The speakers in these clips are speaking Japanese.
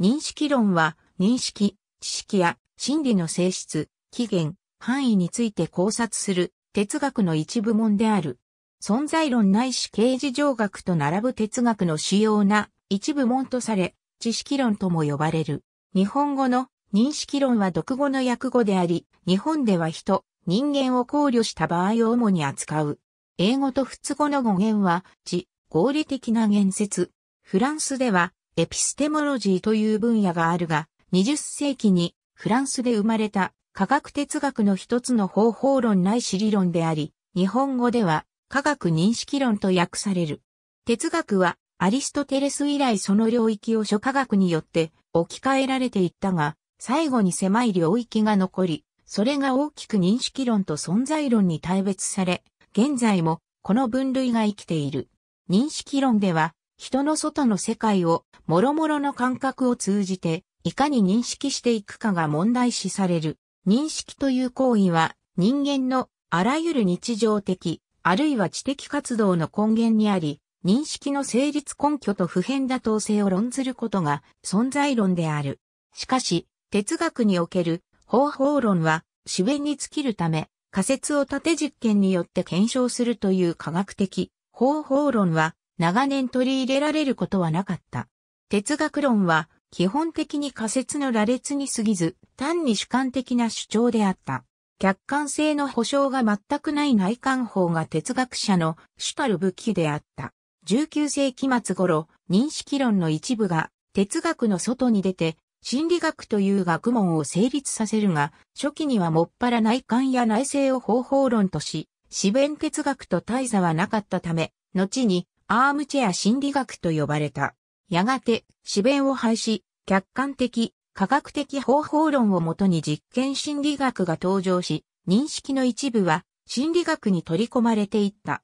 認識論は、認識、知識や心理の性質、起源、範囲について考察する哲学の一部門である。存在論ないし形事情学と並ぶ哲学の主要な一部門とされ、知識論とも呼ばれる。日本語の認識論は独語の訳語であり、日本では人、人間を考慮した場合を主に扱う。英語と仏語の語源は、知、合理的な言説。フランスでは、エピステモロジーという分野があるが、20世紀にフランスで生まれた科学哲学の一つの方法論ないし理論であり、日本語では科学認識論と訳される。哲学はアリストテレス以来その領域を諸科学によって置き換えられていったが、最後に狭い領域が残り、それが大きく認識論と存在論に対別され、現在もこの分類が生きている。認識論では、人の外の世界を、諸々の感覚を通じて、いかに認識していくかが問題視される。認識という行為は、人間のあらゆる日常的、あるいは知的活動の根源にあり、認識の成立根拠と普遍妥当性を論ずることが存在論である。しかし、哲学における方法論は、主弁に尽きるため、仮説を立て実験によって検証するという科学的方法論は、長年取り入れられることはなかった。哲学論は基本的に仮説の羅列に過ぎず、単に主観的な主張であった。客観性の保障が全くない内観法が哲学者の主たる武器であった。19世紀末頃、認識論の一部が哲学の外に出て、心理学という学問を成立させるが、初期にはもっぱら内観や内政を方法論とし、四弁哲学と大差はなかったため、後にアームチェア心理学と呼ばれた。やがて、詩弁を廃止、客観的、科学的方法論をもとに実験心理学が登場し、認識の一部は心理学に取り込まれていった。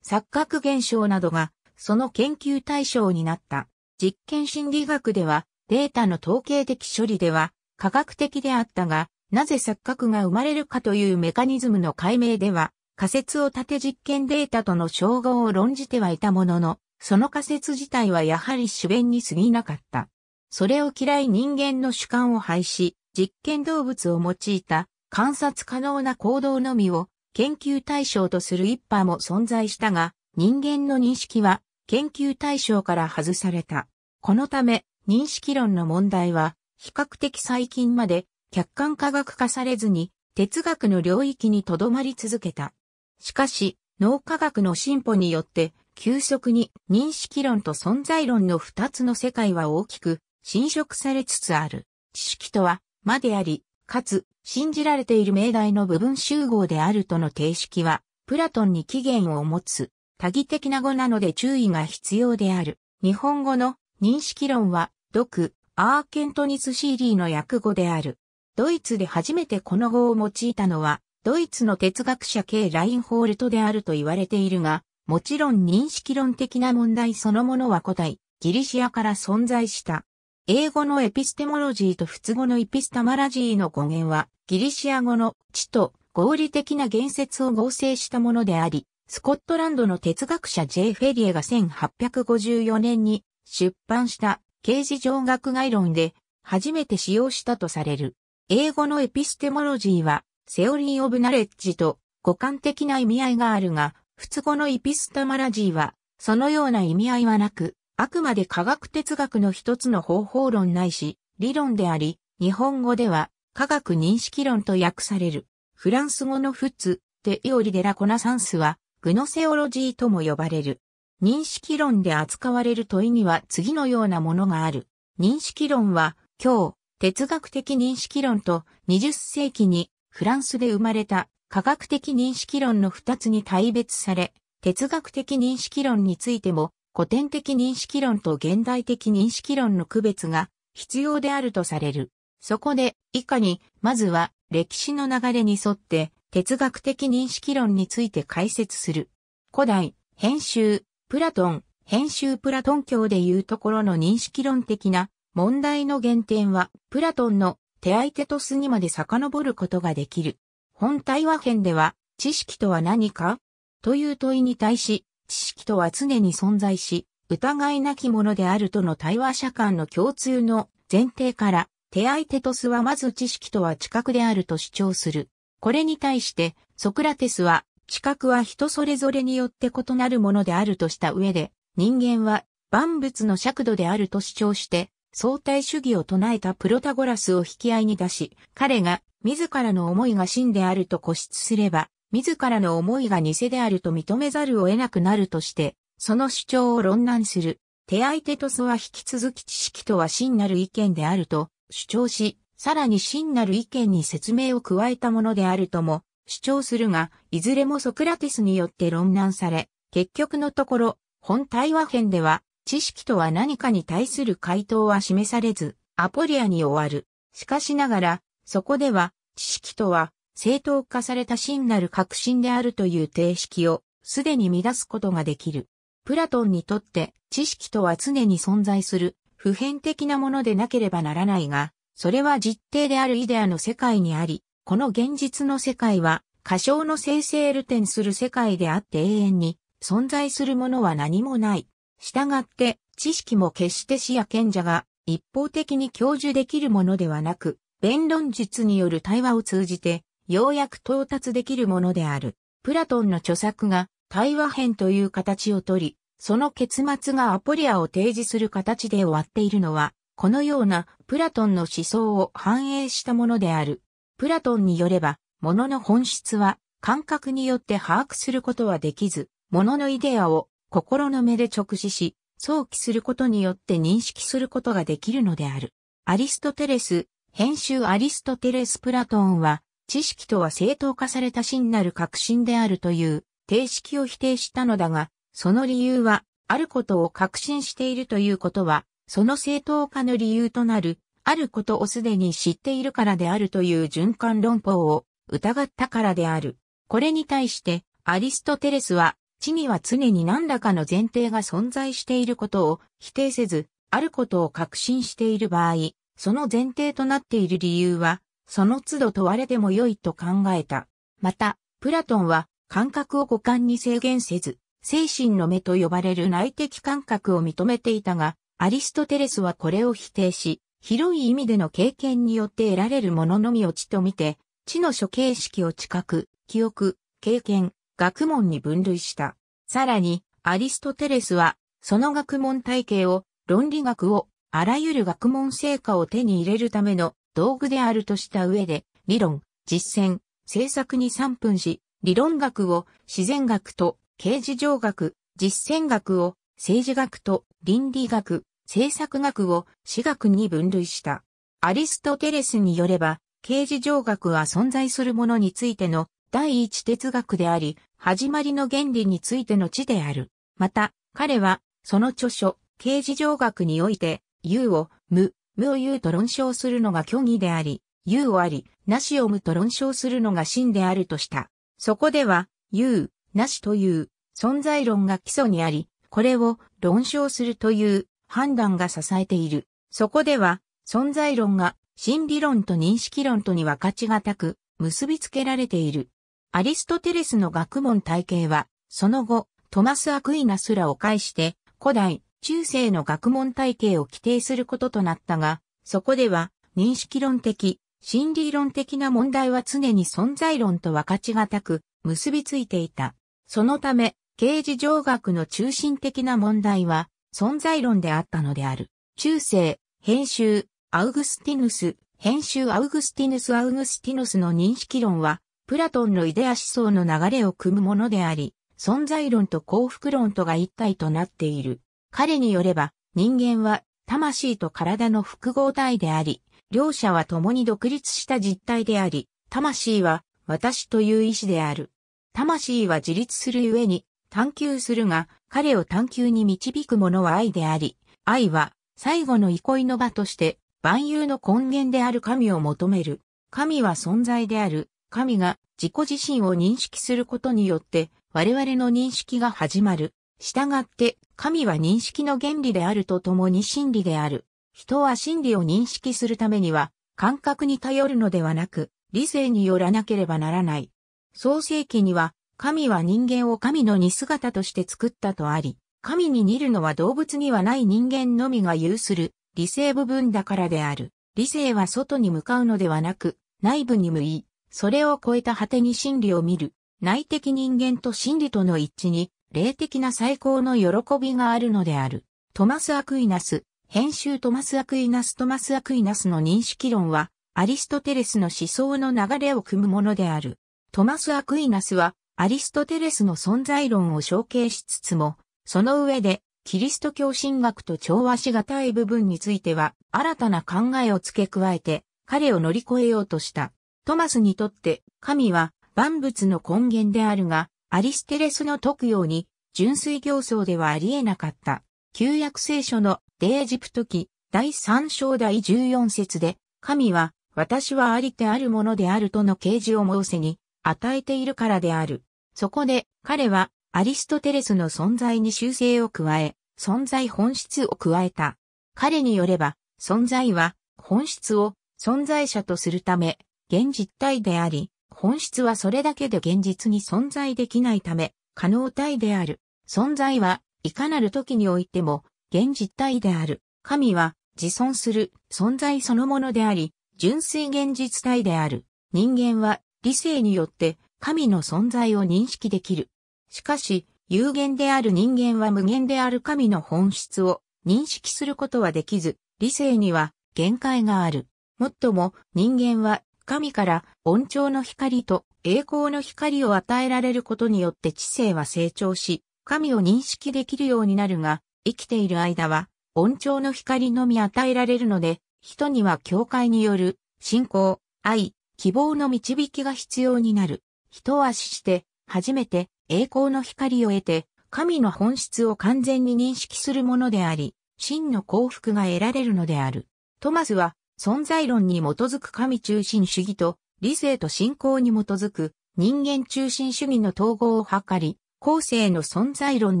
錯覚現象などがその研究対象になった。実験心理学ではデータの統計的処理では科学的であったが、なぜ錯覚が生まれるかというメカニズムの解明では仮説を立て実験データとの照合を論じてはいたものの、その仮説自体はやはり主弁に過ぎなかった。それを嫌い人間の主観を廃し、実験動物を用いた観察可能な行動のみを研究対象とする一派も存在したが、人間の認識は研究対象から外された。このため、認識論の問題は、比較的最近まで客観科学化されずに哲学の領域にとどまり続けた。しかし、脳科学の進歩によって、急速に認識論と存在論の二つの世界は大きく侵食されつつある。知識とは、まであり、かつ、信じられている命題の部分集合であるとの定式は、プラトンに起源を持つ、多義的な語なので注意が必要である。日本語の認識論は、読、アーケントニスシーリーの訳語である。ドイツで初めてこの語を用いたのは、ドイツの哲学者 K. ラインホールトであると言われているが、もちろん認識論的な問題そのものは古代、ギリシアから存在した。英語のエピステモロジーと仏語のエピスタマラジーの語源は、ギリシア語の知と合理的な言説を合成したものであり、スコットランドの哲学者 J. フェリエが1854年に出版した刑事上学概論で初めて使用したとされる。英語のエピステモロジーはセオリー・オブ・ナレッジと互換的な意味合いがあるが、普通語のイピスタマラジーは、そのような意味合いはなく、あくまで科学哲学の一つの方法論ないし、理論であり、日本語では、科学認識論と訳される。フランス語のフツ、テイオリデラコナサンスは、グノセオロジーとも呼ばれる。認識論で扱われる問いには次のようなものがある。認識論は、今日、哲学的認識論と20世紀にフランスで生まれた科学的認識論の二つに対別され、哲学的認識論についても、古典的認識論と現代的認識論の区別が必要であるとされる。そこで、以下に、まずは歴史の流れに沿って哲学的認識論について解説する。古代、編集、プラトン、編集プラトン教でいうところの認識論的な問題の原点は、プラトンの手相手と巣にまで遡ることができる。本対話編では、知識とは何かという問いに対し、知識とは常に存在し、疑いなきものであるとの対話者間の共通の前提から、手相手と巣はまず知識とは知覚であると主張する。これに対して、ソクラテスは、知覚は人それぞれによって異なるものであるとした上で、人間は万物の尺度であると主張して、相対主義を唱えたプロタゴラスを引き合いに出し、彼が自らの思いが真であると固執すれば、自らの思いが偽であると認めざるを得なくなるとして、その主張を論難する。手相手とそは引き続き知識とは真なる意見であると主張し、さらに真なる意見に説明を加えたものであるとも主張するが、いずれもソクラテスによって論難され、結局のところ、本対話編では知識とは何かに対する回答は示されず、アポリアに終わる。しかしながら、そこでは、知識とは、正当化された真なる確信であるという定式を、すでに乱すことができる。プラトンにとって、知識とは常に存在する、普遍的なものでなければならないが、それは実定であるイデアの世界にあり、この現実の世界は、過小の生成ルテンする世界であって永遠に、存在するものは何もない。従って、知識も決して死や賢者が一方的に享受できるものではなく、弁論術による対話を通じて、ようやく到達できるものである。プラトンの著作が対話編という形をとり、その結末がアポリアを提示する形で終わっているのは、このようなプラトンの思想を反映したものである。プラトンによれば、物の本質は感覚によって把握することはできず、物のイデアを心の目で直視し、想起することによって認識することができるのである。アリストテレス、編集アリストテレス・プラトンは、知識とは正当化された真なる確信であるという定式を否定したのだが、その理由は、あることを確信しているということは、その正当化の理由となる、あることをすでに知っているからであるという循環論法を疑ったからである。これに対して、アリストテレスは、地には常に何らかの前提が存在していることを否定せず、あることを確信している場合、その前提となっている理由は、その都度問われても良いと考えた。また、プラトンは感覚を五感に制限せず、精神の目と呼ばれる内的感覚を認めていたが、アリストテレスはこれを否定し、広い意味での経験によって得られるもののみを地と見て、地の処刑式を知覚、記憶、経験、学問に分類した。さらに、アリストテレスは、その学問体系を、論理学を、あらゆる学問成果を手に入れるための道具であるとした上で、理論、実践、政策に3分し、理論学を自然学と刑事上学、実践学を政治学と倫理学、政策学を私学に分類した。アリストテレスによれば、刑事上学は存在するものについての第一哲学であり、始まりの原理についての知である。また、彼は、その著書、形事上学において、有を無、無を有と論証するのが虚偽であり、有をあり、なしを無と論証するのが真であるとした。そこでは、有、なしという存在論が基礎にあり、これを論証するという判断が支えている。そこでは、存在論が真理論と認識論とには価値がたく結びつけられている。アリストテレスの学問体系は、その後、トマス・アクイナスらを介して、古代、中世の学問体系を規定することとなったが、そこでは、認識論的、心理論的な問題は常に存在論と分かちがたく、結びついていた。そのため、刑事上学の中心的な問題は、存在論であったのである。中世、編集、アウグスティヌス、編集アウグスティヌス・アウグスティヌスの認識論は、プラトンのイデア思想の流れを組むものであり、存在論と幸福論とが一体となっている。彼によれば、人間は魂と体の複合体であり、両者は共に独立した実体であり、魂は私という意志である。魂は自立するゆえに探求するが、彼を探求に導くものは愛であり、愛は最後の憩いの場として万有の根源である神を求める。神は存在である。神が自己自身を認識することによって我々の認識が始まる。従って神は認識の原理であるとともに真理である。人は真理を認識するためには感覚に頼るのではなく理性によらなければならない。創世記には神は人間を神の似姿として作ったとあり、神に似るのは動物にはない人間のみが有する理性部分だからである。理性は外に向かうのではなく内部に向い、それを超えた果てに真理を見る、内的人間と真理との一致に、霊的な最高の喜びがあるのである。トマス・アクイナス、編集トマス・アクイナストマス・アクイナスの認識論は、アリストテレスの思想の流れを組むものである。トマス・アクイナスは、アリストテレスの存在論を承継しつつも、その上で、キリスト教神学と調和しがたい部分については、新たな考えを付け加えて、彼を乗り越えようとした。トマスにとって神は万物の根源であるが、アリステレスの説くように純粋行相ではありえなかった。旧約聖書のデエジプト記第3章第14節で、神は私はありてあるものであるとの啓示をモーセに与えているからである。そこで彼はアリストテレスの存在に修正を加え、存在本質を加えた。彼によれば、存在は本質を存在者とするため、現実体であり、本質はそれだけで現実に存在できないため、可能体である。存在はいかなる時においても、現実体である。神は自存する存在そのものであり、純粋現実体である。人間は理性によって神の存在を認識できる。しかし、有限である人間は無限である神の本質を認識することはできず、理性には限界がある。もっとも人間は神から恩寵の光と栄光の光を与えられることによって知性は成長し、神を認識できるようになるが、生きている間は、恩寵の光のみ与えられるので、人には教会による、信仰、愛、希望の導きが必要になる。一足して、初めて栄光の光を得て、神の本質を完全に認識するものであり、真の幸福が得られるのである。トマスは、存在論に基づく神中心主義と理性と信仰に基づく人間中心主義の統合を図り、後世の存在論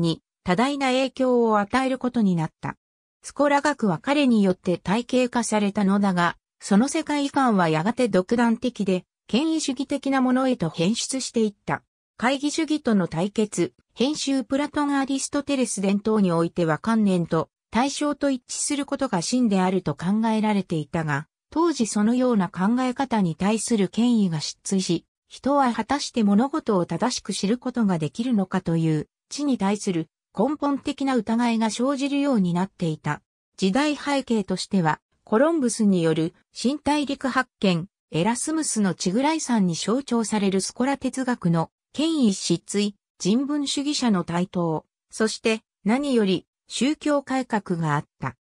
に多大な影響を与えることになった。スコラ学は彼によって体系化されたのだが、その世界観はやがて独断的で、権威主義的なものへと変質していった。会議主義との対決、編集プラトンアリストテレス伝統においては観念と対象と一致することが真であると考えられていたが、当時そのような考え方に対する権威が失墜し、人は果たして物事を正しく知ることができるのかという、地に対する根本的な疑いが生じるようになっていた。時代背景としては、コロンブスによる新大陸発見、エラスムスのチグライ山に象徴されるスコラ哲学の権威失墜、人文主義者の台頭、そして何より宗教改革があった。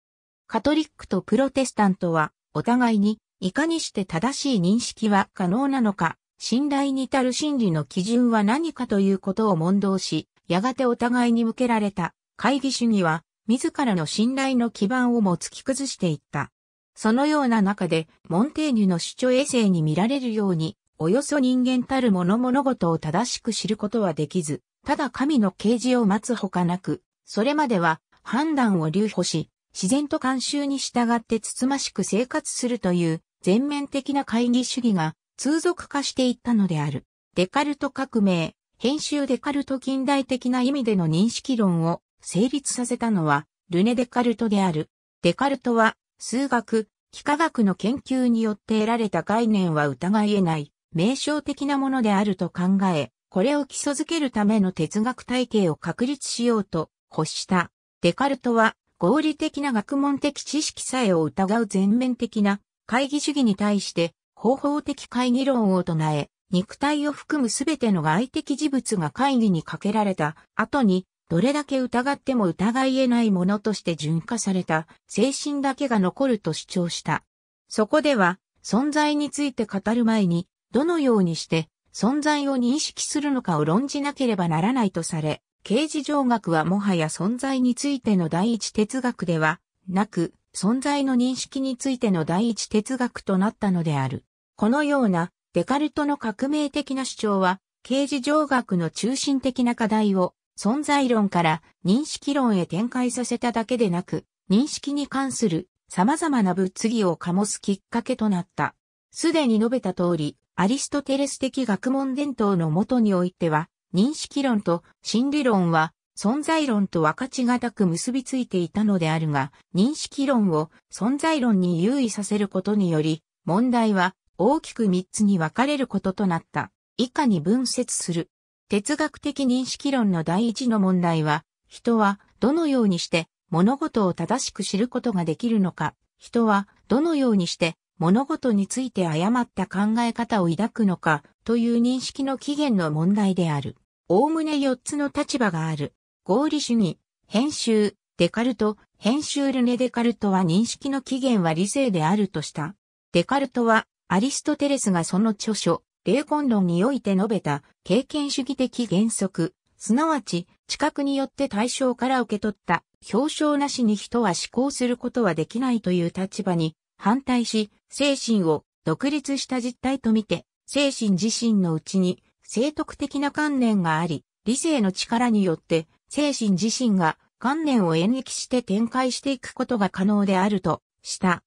カトリックとプロテスタントは、お互いに、いかにして正しい認識は可能なのか、信頼に至る真理の基準は何かということを問答し、やがてお互いに向けられた、会議主義は、自らの信頼の基盤をも突き崩していった。そのような中で、モンテーニュの主張衛星に見られるように、およそ人間たるもの物事を正しく知ることはできず、ただ神の啓示を待つほかなく、それまでは判断を留保し、自然と慣習に従ってつつましく生活するという全面的な会議主義が通俗化していったのである。デカルト革命、編集デカルト近代的な意味での認識論を成立させたのはルネ・デカルトである。デカルトは数学、幾何学の研究によって得られた概念は疑い得ない名称的なものであると考え、これを基礎づけるための哲学体系を確立しようと欲したデカルトは合理的な学問的知識さえを疑う全面的な会議主義に対して方法的会議論を唱え、肉体を含むすべての外的事物が会議にかけられた後に、どれだけ疑っても疑い得ないものとして純化された精神だけが残ると主張した。そこでは、存在について語る前に、どのようにして存在を認識するのかを論じなければならないとされ、刑事上学はもはや存在についての第一哲学ではなく、存在の認識についての第一哲学となったのである。このようなデカルトの革命的な主張は、刑事上学の中心的な課題を存在論から認識論へ展開させただけでなく、認識に関する様々な物議を醸すきっかけとなった。すでに述べた通り、アリストテレス的学問伝統のもとにおいては、認識論と心理論は存在論と分かちがたく結びついていたのであるが、認識論を存在論に優位させることにより、問題は大きく3つに分かれることとなった。以下に分節する。哲学的認識論の第一の問題は、人はどのようにして物事を正しく知ることができるのか、人はどのようにして物事について誤った考え方を抱くのかという認識の起源の問題である。おおむね4つの立場がある。合理主義、編集、デカルト、編集ルネ・デカルトは認識の起源は理性であるとした。デカルトはアリストテレスがその著書、霊魂論において述べた経験主義的原則、すなわち知覚によって対象から受け取った表彰なしに人は思考することはできないという立場に反対し、精神を独立した実体とみて、精神自身のうちに生徳的な観念があり、理性の力によって精神自身が観念を演劇して展開していくことが可能であるとした。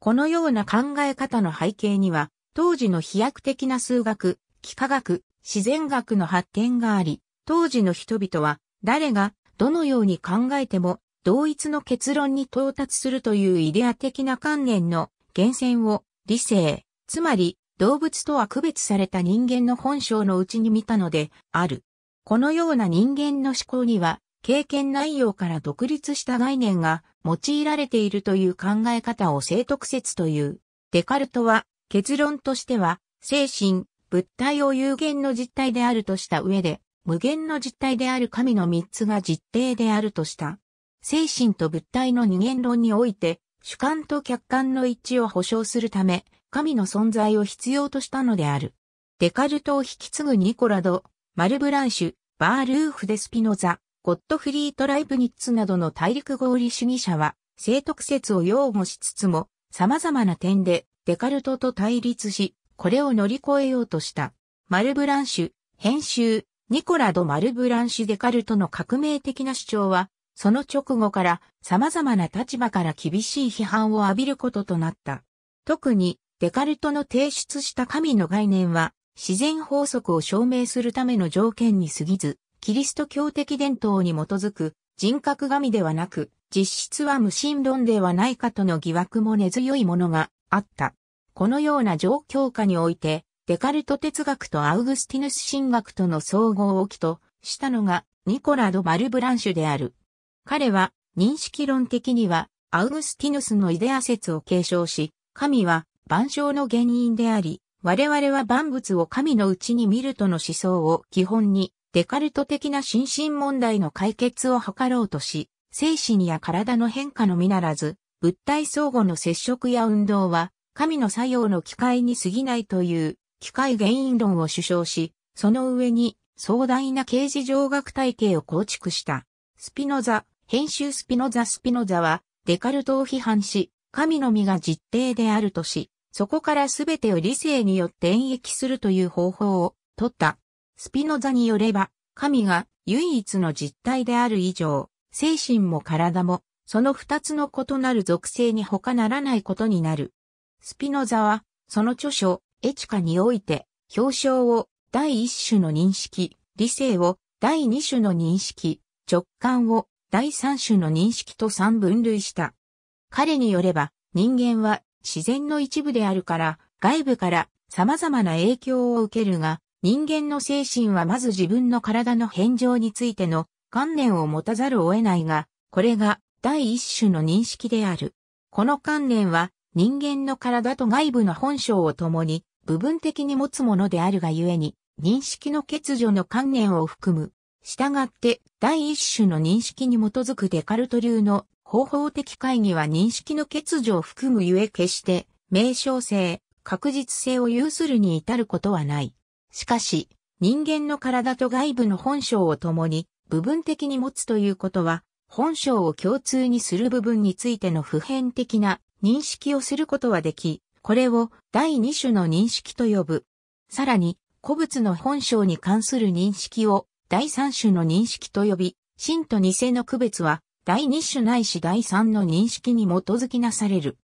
このような考え方の背景には、当時の飛躍的な数学、幾何学、自然学の発展があり、当時の人々は誰がどのように考えても同一の結論に到達するというイデア的な観念の源泉を理性、つまり動物とは区別された人間の本性のうちに見たのである。このような人間の思考には経験内容から独立した概念が用いられているという考え方を正徳説という。デカルトは結論としては精神、物体を有限の実体であるとした上で、無限の実体である神の三つが実体であるとした。精神と物体の二元論において、主観と客観の一致を保障するため、神の存在を必要としたのである。デカルトを引き継ぐニコラド、マルブランシュ、バールーフ・デスピノザ、ゴットフリート・ライブニッツなどの大陸合理主義者は、正徳説を擁護しつつも、様々な点でデカルトと対立し、これを乗り越えようとした。マルブランシュ、編集、ニコラド・マルブランシュ・デカルトの革命的な主張は、その直後から様々な立場から厳しい批判を浴びることとなった。特にデカルトの提出した神の概念は自然法則を証明するための条件に過ぎず、キリスト教的伝統に基づく人格神ではなく、実質は無神論ではないかとの疑惑も根強いものがあった。このような状況下において、デカルト哲学とアウグスティヌス神学との総合を起きとしたのがニコラ・ド・マルブランシュである。彼は認識論的にはアウグスティヌスのイデア説を継承し、神は万象の原因であり、我々は万物を神のうちに見るとの思想を基本に、デカルト的な心身問題の解決を図ろうとし、精神や体の変化のみならず、物体相互の接触や運動は、神の作用の機会に過ぎないという、機会原因論を主張し、その上に、壮大な形事上学体系を構築した。スピノザ、編集スピノザ・スピノザは、デカルトを批判し、神の実が実定であるとし、そこからすべてを理性によって演繹するという方法を取った。スピノザによれば、神が唯一の実体である以上、精神も体も、その二つの異なる属性に他ならないことになる。スピノザは、その著書、エチカにおいて、表彰を第一種の認識、理性を第二種の認識、直感を第三種の認識と三分類した。彼によれば、人間は自然の一部であるから、外部から様々な影響を受けるが、人間の精神はまず自分の体の変状についての観念を持たざるを得ないが、これが第一種の認識である。この観念は人間の体と外部の本性を共に部分的に持つものであるがゆえに、認識の欠如の観念を含む従って、第一種の認識に基づくデカルト流の方法的会議は認識の欠如を含むゆえ決して、名称性、確実性を有するに至ることはない。しかし、人間の体と外部の本性を共に部分的に持つということは、本性を共通にする部分についての普遍的な認識をすることはでき、これを第二種の認識と呼ぶ。さらに、古物の本性に関する認識を第三種の認識と呼び、真と偽の区別は、第二種ないし第三の認識に基づきなされる。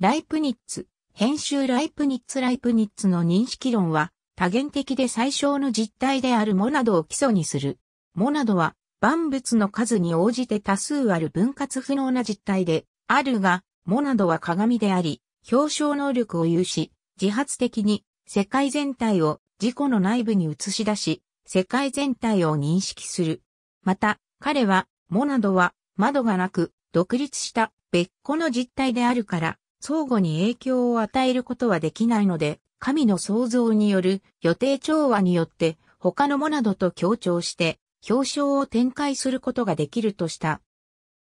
ライプニッツ、編集ライプニッツライプニッツの認識論は、多元的で最小の実体であるモナドを基礎にする。モナドは、万物の数に応じて多数ある分割不能な実体で、あるが、モナドは鏡であり、表彰能力を有し、自発的に世界全体を自己の内部に映し出し、世界全体を認識する。また、彼は、モナドは、窓がなく、独立した別個の実体であるから、相互に影響を与えることはできないので、神の創造による予定調和によって、他のモナドと協調して、表彰を展開することができるとした。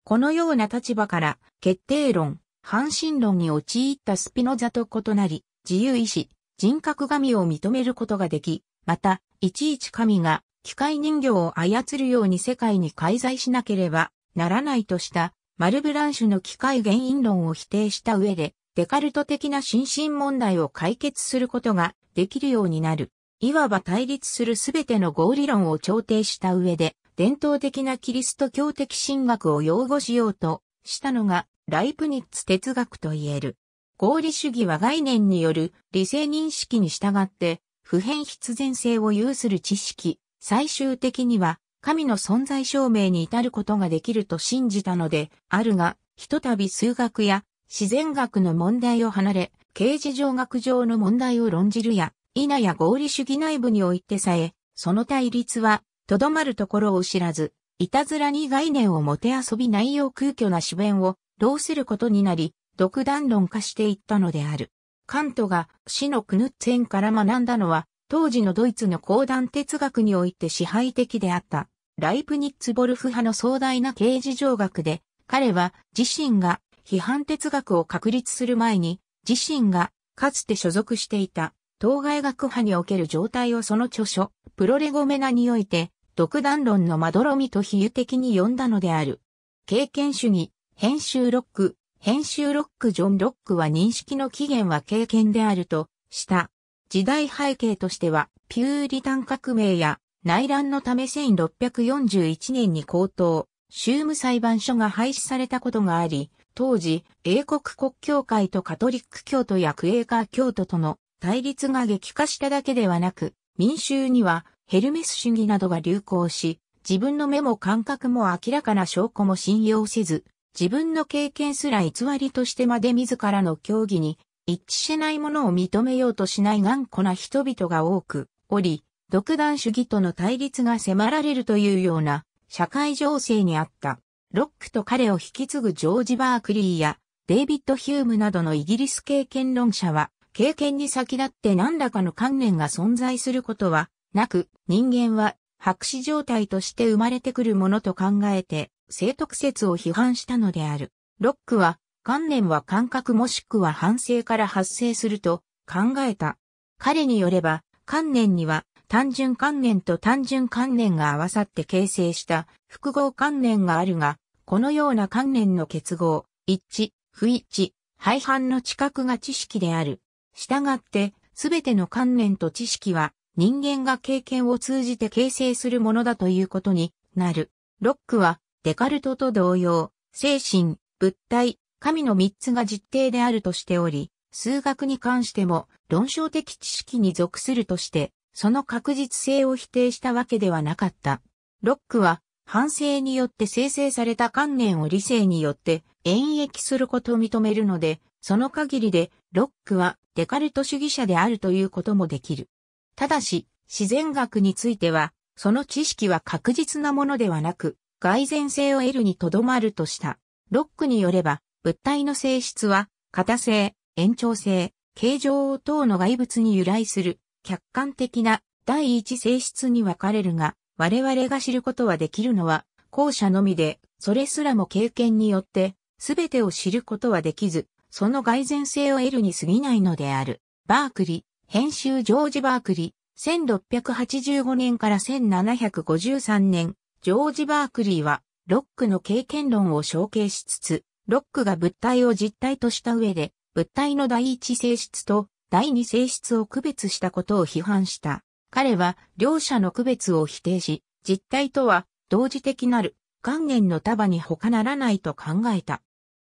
このような立場から、決定論、半身論に陥ったスピノザと異なり、自由意志、人格神を認めることができ、また、いちいち神が機械人形を操るように世界に介在しなければならないとしたマルブランシュの機械原因論を否定した上で、デカルト的な心身問題を解決することができるようになる。いわば対立するすべての合理論を調停した上で、伝統的なキリスト教的神学を擁護しようとしたのが、ライプニッツ哲学と言える。合理主義は概念による理性認識に従って普遍必然性を有する知識、最終的には神の存在証明に至ることができると信じたのであるが、ひとたび数学や自然学の問題を離れ、刑事上学上の問題を論じるや、否や合理主義内部においてさえ、その対立は、とどまるところを知らず、いたずらに概念をもてあそび内容空虚な主弁を、どうすることになり、独断論化していったのである。カントが死のクヌッツェンから学んだのは、当時のドイツの講談哲学において支配的であった、ライプニッツ・ボルフ派の壮大な刑事上学で、彼は自身が批判哲学を確立する前に、自身がかつて所属していた当該学派における状態をその著書、プロレゴメナにおいて、独断論のまどろみと比喩的に呼んだのである。経験主義、編集ロック、編集ロック・ジョン・ロックは認識の起源は経験であるとした。時代背景としては、ピューリタン革命や内乱のため1641年に高等、州務裁判所が廃止されたことがあり、当時、英国国教会とカトリック教徒やクエーカー教徒との対立が激化しただけではなく、民衆にはヘルメス主義などが流行し、自分の目も感覚も明らかな証拠も信用せず、自分の経験すら偽りとしてまで自らの教義に一致しないものを認めようとしない頑固な人々が多くおり、独断主義との対立が迫られるというような社会情勢にあった。ロックと彼を引き継ぐジョージ・バークリーやデイビッド・ヒュームなどのイギリス経験論者は、経験に先立って何らかの観念が存在することはなく、人間は白紙状態として生まれてくるものと考えて、聖徳説を批判したのである。ロックは、観念は感覚もしくは反省から発生すると考えた。彼によれば、観念には単純観念と単純観念が合わさって形成した複合観念があるが、このような観念の結合、一致、不一致、廃反の知覚が知識である。従って、すべての観念と知識は人間が経験を通じて形成するものだということになる。ロックはデカルトと同様、精神、物体、神の三つが実定であるとしており、数学に関しても論証的知識に属するとして、その確実性を否定したわけではなかった。ロックは、反省によって生成された観念を理性によって演繹することを認めるので、その限りで、ロックはデカルト主義者であるということもできる。ただし、自然学については、その知識は確実なものではなく、蓋然性を得るにとどまるとした。ロックによれば、物体の性質は、型性、延長性、形状等の外物に由来する、客観的な第一性質に分かれるが、我々が知ることはできるのは、後者のみで、それすらも経験によって、すべてを知ることはできず、その蓋然性を得るに過ぎないのである。バークリ、編集ジョージ・バークリ、1685年から1753年、ジョージ・バークリーは、ロックの経験論を承継しつつ、ロックが物体を実体とした上で、物体の第一性質と第二性質を区別したことを批判した。彼は、両者の区別を否定し、実体とは、同時的なる、観念の束に他ならないと考えた。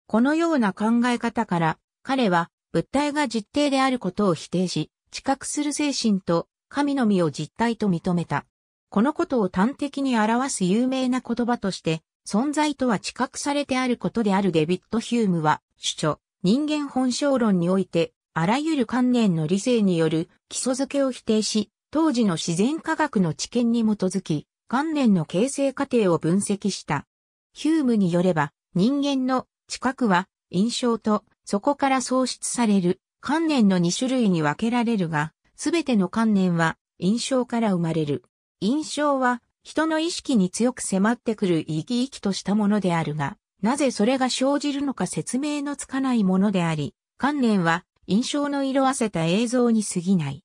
このような考え方から、彼は、物体が実体であることを否定し、知覚する精神と神の実を実体と認めた。このことを端的に表す有名な言葉として、存在とは知覚されてあることであるデビッド・ヒュームは、主張、人間本性論において、あらゆる観念の理性による基礎づけを否定し、当時の自然科学の知見に基づき、観念の形成過程を分析した。ヒュームによれば、人間の知覚は印象とそこから創出される観念の2種類に分けられるが、すべての観念は印象から生まれる。印象は人の意識に強く迫ってくる生き生きとしたものであるが、なぜそれが生じるのか説明のつかないものであり、観念は印象の色あせた映像に過ぎない。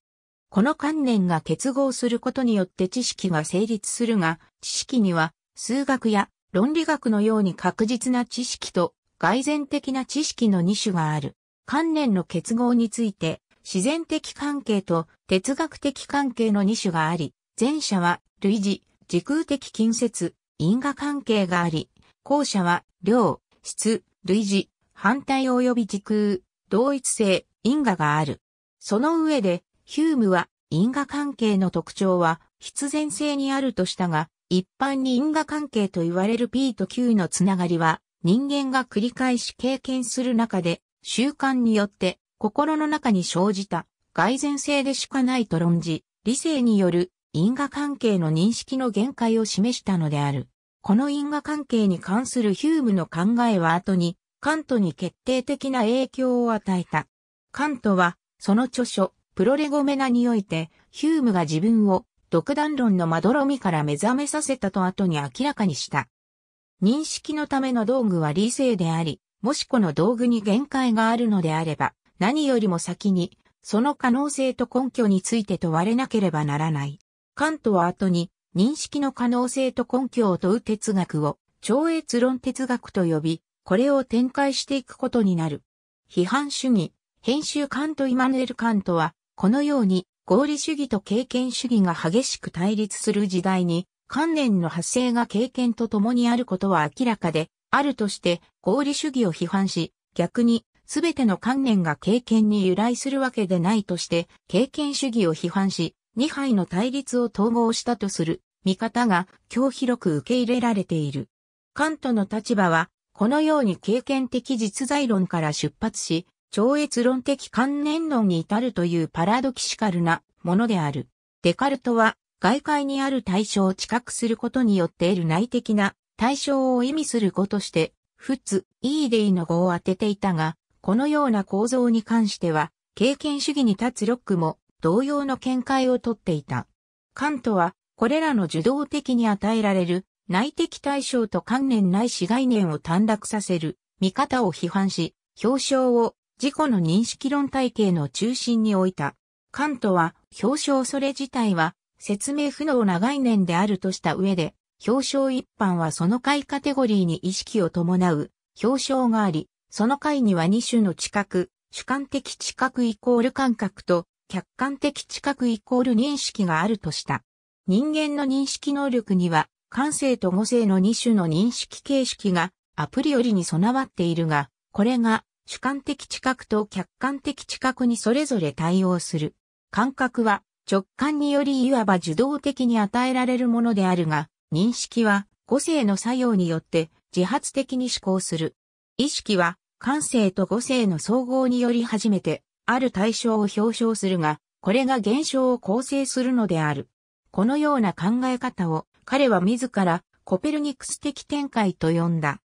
この観念が結合することによって知識が成立するが、知識には数学や論理学のように確実な知識と外然的な知識の2種がある。観念の結合について自然的関係と哲学的関係の2種があり、前者は類似、時空的近接、因果関係があり、後者は量、質、類似、反対及び時空、同一性、因果がある。その上で、ヒュームは因果関係の特徴は必然性にあるとしたが、一般に因果関係と言われる P と Q のつながりは、人間が繰り返し経験する中で、習慣によって心の中に生じた蓋然性でしかないと論じ、理性による因果関係の認識の限界を示したのである。この因果関係に関するヒュームの考えは後に、カントに決定的な影響を与えた。カントは、その著書、プロレゴメナにおいて、ヒュームが自分を独断論のまどろみから目覚めさせたと後に明らかにした。認識のための道具は理性であり、もしこの道具に限界があるのであれば、何よりも先に、その可能性と根拠について問われなければならない。カントは後に認識の可能性と根拠を問う哲学を超越論哲学と呼び、これを展開していくことになる。批判主義、編集カント・イマヌエル・カントは、このように合理主義と経験主義が激しく対立する時代に、観念の発生が経験と共にあることは明らかで、あるとして合理主義を批判し、逆に全ての観念が経験に由来するわけでないとして、経験主義を批判し、2杯の対立を統合したとする見方が今日広く受け入れられている。カントの立場は、このように経験的実在論から出発し、超越論的観念論に至るというパラドキシカルなものである。デカルトは、外界にある対象を知覚することによって得る内的な対象を意味する語として、普ツ、イーデイの語を当てていたが、このような構造に関しては、経験主義に立つロックも、同様の見解をとっていた。カントは、これらの受動的に与えられる内的対象と観念ないし概念を短絡させる見方を批判し、表彰を自己の認識論体系の中心に置いた。カントは、表彰それ自体は説明不能な概念であるとした上で、表彰一般はその回カテゴリーに意識を伴う表彰があり、その回には2種の知覚、主観的知覚イコール感覚と客観的知覚イコール認識があるとした。人間の認識能力には、感性と語性の2種の認識形式がアプリよりに備わっているが、これが主観的知覚と客観的知覚にそれぞれ対応する。感覚は直感によりいわば受動的に与えられるものであるが、認識は語性の作用によって自発的に思考する。意識は感性と語性の総合により初めてある対象を表彰するが、これが現象を構成するのである。このような考え方を彼は自らコペルニクス的展開と呼んだ。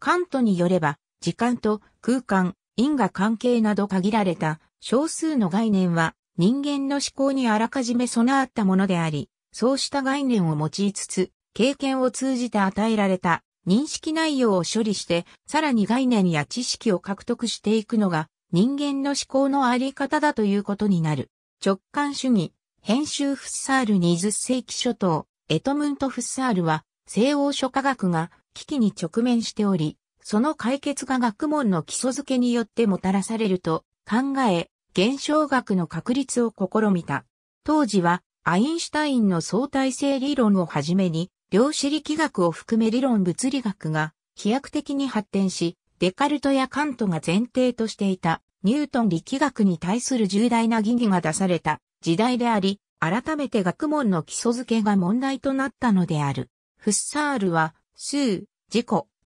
カントによれば、時間と空間、因果関係など限られた少数の概念は人間の思考にあらかじめ備わったものであり、そうした概念を用いつつ、経験を通じて与えられた認識内容を処理して、さらに概念や知識を獲得していくのが人間の思考のあり方だということになる。直感主義、編集フッサール20世紀初頭、エトムント・フッサールは、西欧諸科学が危機に直面しており、その解決が学問の基礎づけによってもたらされると考え、現象学の確立を試みた。当時は、アインシュタインの相対性理論をはじめに、量子力学を含め理論物理学が飛躍的に発展し、デカルトやカントが前提としていたニュートン力学に対する重大な疑義が出された時代であり、改めて学問の基礎付けが問題となったのである。フッサールは、数、自己、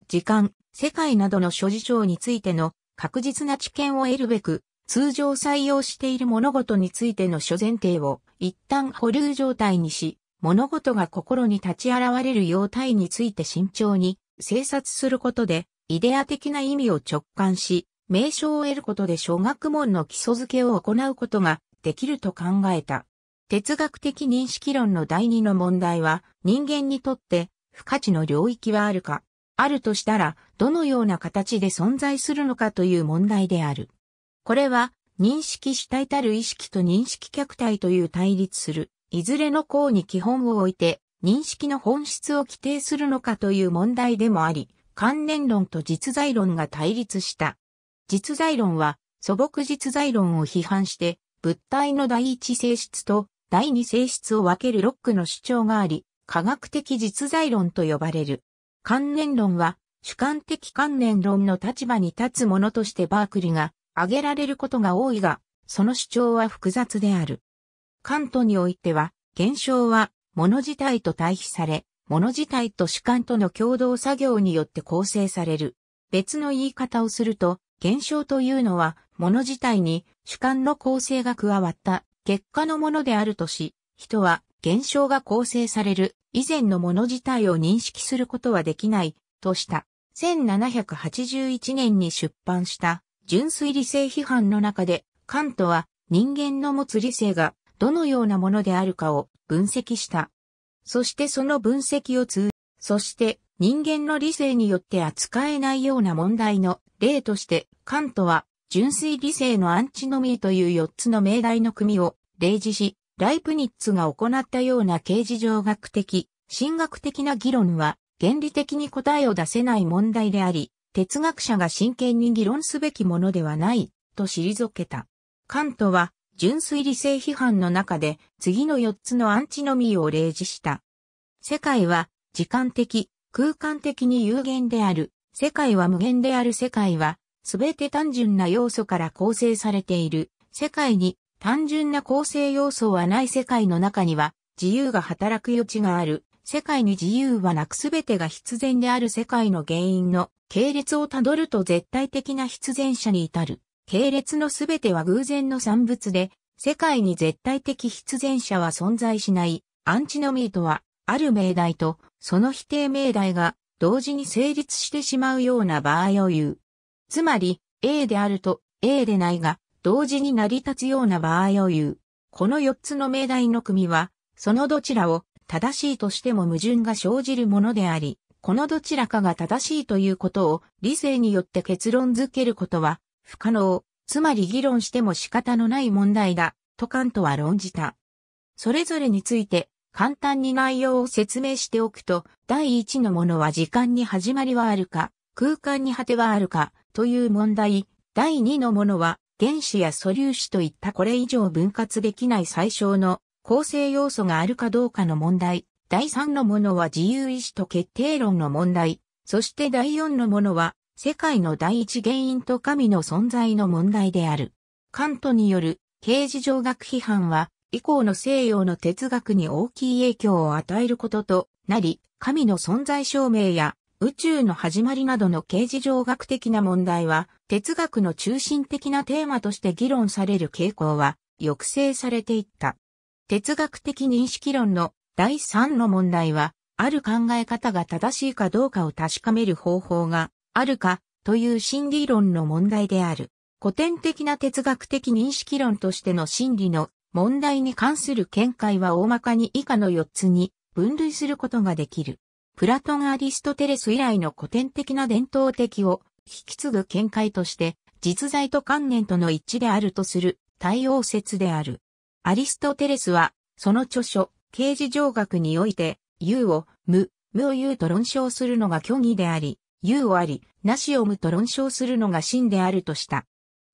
時間、世界などの諸事象についての確実な知見を得るべく、通常採用している物事についての諸前提を一旦保留状態にし、物事が心に立ち現れる様態について慎重に精察することで、イデア的な意味を直感し、名称を得ることで諸学問の基礎づけを行うことができると考えた。哲学的認識論の第二の問題は、人間にとって不可知の領域はあるか、あるとしたら、どのような形で存在するのかという問題である。これは、認識主体たる意識と認識客体という対立する、いずれの項に基本を置いて、認識の本質を規定するのかという問題でもあり、関連論と実在論が対立した。実在論は素朴実在論を批判して物体の第一性質と第二性質を分けるロックの主張があり、科学的実在論と呼ばれる。関連論は主観的関連論の立場に立つものとしてバークリが挙げられることが多いが、その主張は複雑である。カントにおいては、現象は物自体と対比され、物自体と主観との共同作業によって構成される。別の言い方をすると、現象というのは、物自体に主観の構成が加わった結果のものであるとし、人は現象が構成される以前の物自体を認識することはできないとした。1781年に出版した純粋理性批判の中で、カントは人間の持つ理性がどのようなものであるかを分析した。そしてその分析を通、そして人間の理性によって扱えないような問題の例として、カントは純粋理性のアンチノミーという四つの命題の組を例示し、ライプニッツが行ったような形事上学的、神学的な議論は原理的に答えを出せない問題であり、哲学者が真剣に議論すべきものではない、と退けた。カントは純粋理性批判の中で次の4つのアンチのみを例示した。世界は時間的、空間的に有限である。世界は無限である世界は、すべて単純な要素から構成されている。世界に単純な構成要素はない世界の中には、自由が働く余地がある。世界に自由はなくすべてが必然である世界の原因の系列をたどると絶対的な必然者に至る。系列のすべては偶然の産物で、世界に絶対的必然者は存在しない、アンチノミーとは、ある命題と、その否定命題が、同時に成立してしまうような場合を言う。つまり、A であると A でないが、同時に成り立つような場合を言う。この4つの命題の組は、そのどちらを正しいとしても矛盾が生じるものであり、このどちらかが正しいということを理性によって結論づけることは不可能、つまり議論しても仕方のない問題だ、とカントは論じた。それぞれについて、簡単に内容を説明しておくと、第一のものは時間に始まりはあるか、空間に果てはあるか、という問題、第二のものは、原子や素粒子といったこれ以上分割できない最小の構成要素があるかどうかの問題、第3のものは自由意志と決定論の問題、そして第4のものは世界の第一原因と神の存在の問題である。カントによる刑事上学批判は、以降の西洋の哲学に大きい影響を与えることとなり、神の存在証明や宇宙の始まりなどの刑事上学的な問題は、哲学の中心的なテーマとして議論される傾向は、抑制されていった。哲学的認識論の第3の問題は、ある考え方が正しいかどうかを確かめる方法があるかという心理論の問題である。古典的な哲学的認識論としての心理の問題に関する見解は大まかに以下の4つに分類することができる。プラトン・アリストテレス以来の古典的な伝統的を引き継ぐ見解として、実在と観念との一致であるとする対応説である。アリストテレスは、その著書、刑事上学において、有を無、無を有と論証するのが虚偽であり、有をあり、なしをむと論証するのが真であるとした。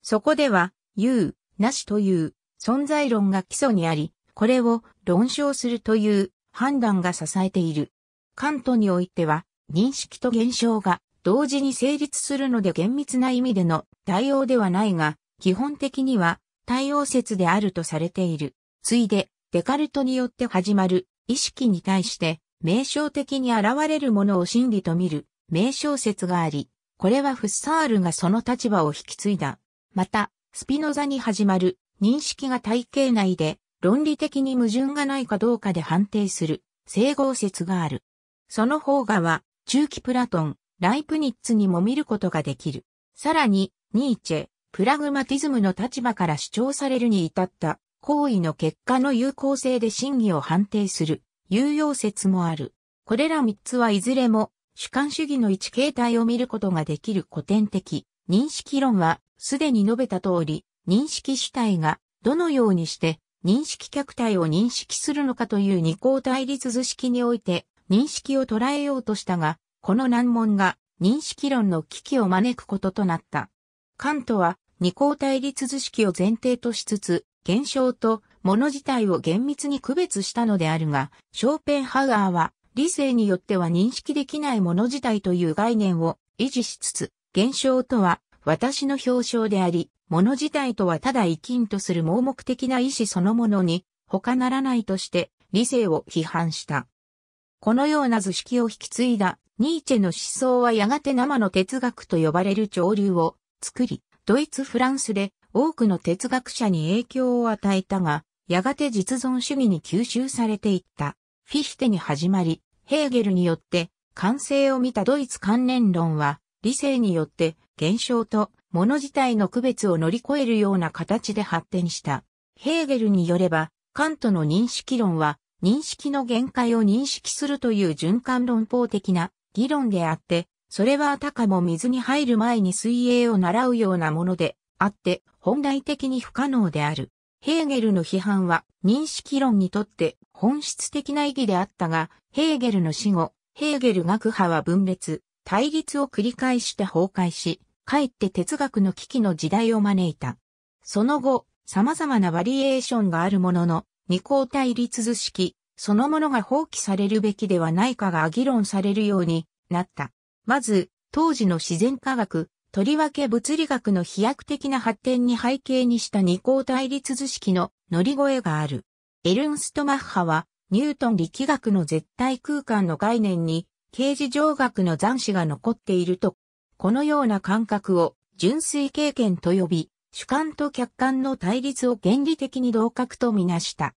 そこでは、有、なしという存在論が基礎にあり、これを論証するという判断が支えている。カントにおいては、認識と現象が同時に成立するので厳密な意味での対応ではないが、基本的には対応説であるとされている。ついで、デカルトによって始まる意識に対して、名称的に現れるものを真理と見る名小説があり、これはフッサールがその立場を引き継いだ。また、スピノザに始まる認識が体系内で論理的に矛盾がないかどうかで判定する整合説がある。その方がは中期プラトン、ライプニッツにも見ることができる。さらに、ニーチェ、プラグマティズムの立場から主張されるに至った行為の結果の有効性で真偽を判定する有用説もある。これら三つはいずれも主観主義の一形態を見ることができる古典的認識論は、すでに述べた通り、認識主体がどのようにして認識客体を認識するのかという二項対立図式において認識を捉えようとしたが、この難問が認識論の危機を招くこととなった。カントは二項対立図式を前提としつつ、現象と物自体を厳密に区別したのであるが、ショーペンハウアーは理性によっては認識できないもの自体という概念を維持しつつ、現象とは私の表象であり、物自体とはただ生きんとする盲目的な意志そのものに他ならないとして理性を批判した。このような図式を引き継いだニーチェの思想はやがて生の哲学と呼ばれる潮流を作り、ドイツ・フランスで多くの哲学者に影響を与えたが、やがて実存主義に吸収されていった。フィヒテに始まり、ヘーゲルによって完成を見たドイツ関連論は、理性によって現象と物自体の区別を乗り越えるような形で発展した。ヘーゲルによれば、カントの認識論は、認識の限界を認識するという循環論法的な議論であって、それはあたかも水に入る前に水泳を習うようなものであって、本来的に不可能である。ヘーゲルの批判は認識論にとって本質的な意義であったが、ヘーゲルの死後、ヘーゲル学派は分裂、対立を繰り返して崩壊し、かえって哲学の危機の時代を招いた。その後、様々なバリエーションがあるものの、二項対立図式、そのものが放棄されるべきではないかが議論されるようになった。まず、当時の自然科学、とりわけ物理学の飛躍的な発展に背景にした二項対立図式の乗り越えがある。エルンストマッハはニュートン力学の絶対空間の概念に、形事上学の残滓が残っていると、このような感覚を純粋経験と呼び、主観と客観の対立を原理的に同格とみなした。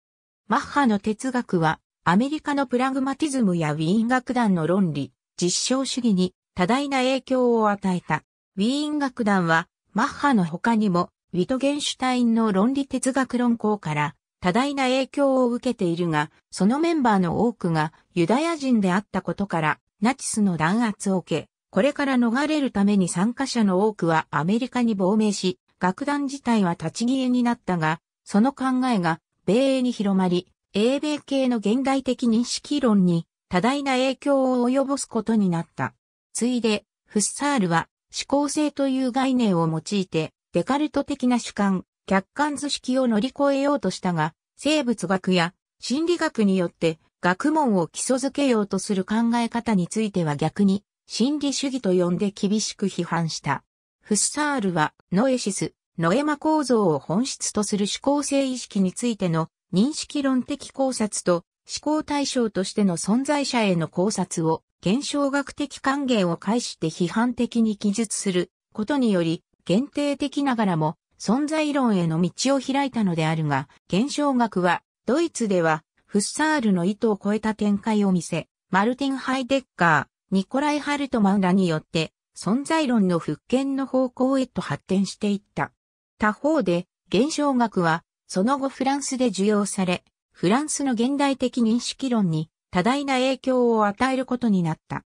マッハの哲学は、アメリカのプラグマティズムやウィーン楽団の論理、実証主義に多大な影響を与えた。ウィーン楽団は、マッハの他にも、ウィトゲンシュタインの論理哲学論考から、多大な影響を受けているが、そのメンバーの多くがユダヤ人であったことから、ナチスの弾圧を受け、これから逃れるために参加者の多くはアメリカに亡命し、楽団自体は立ち消えになったが、その考えが米英に広まり、英米系の現代的認識論に多大な影響を及ぼすことになった。ついで、フッサールは思考性という概念を用いて、デカルト的な主観、客観図式を乗り越えようとしたが、生物学や心理学によって学問を基礎づけようとする考え方については逆に心理主義と呼んで厳しく批判した。フッサールはノエシス、ノエマ構造を本質とする思考性意識についての認識論的考察と思考対象としての存在者への考察を現象学的還元を介して批判的に記述することにより限定的ながらも存在論への道を開いたのであるが、現象学は、ドイツでは、フッサールの意図を超えた展開を見せ、マルティン・ハイデッカー、ニコライ・ハルトマンらによって、存在論の復権の方向へと発展していった。他方で、現象学は、その後フランスで受容され、フランスの現代的認識論に多大な影響を与えることになった。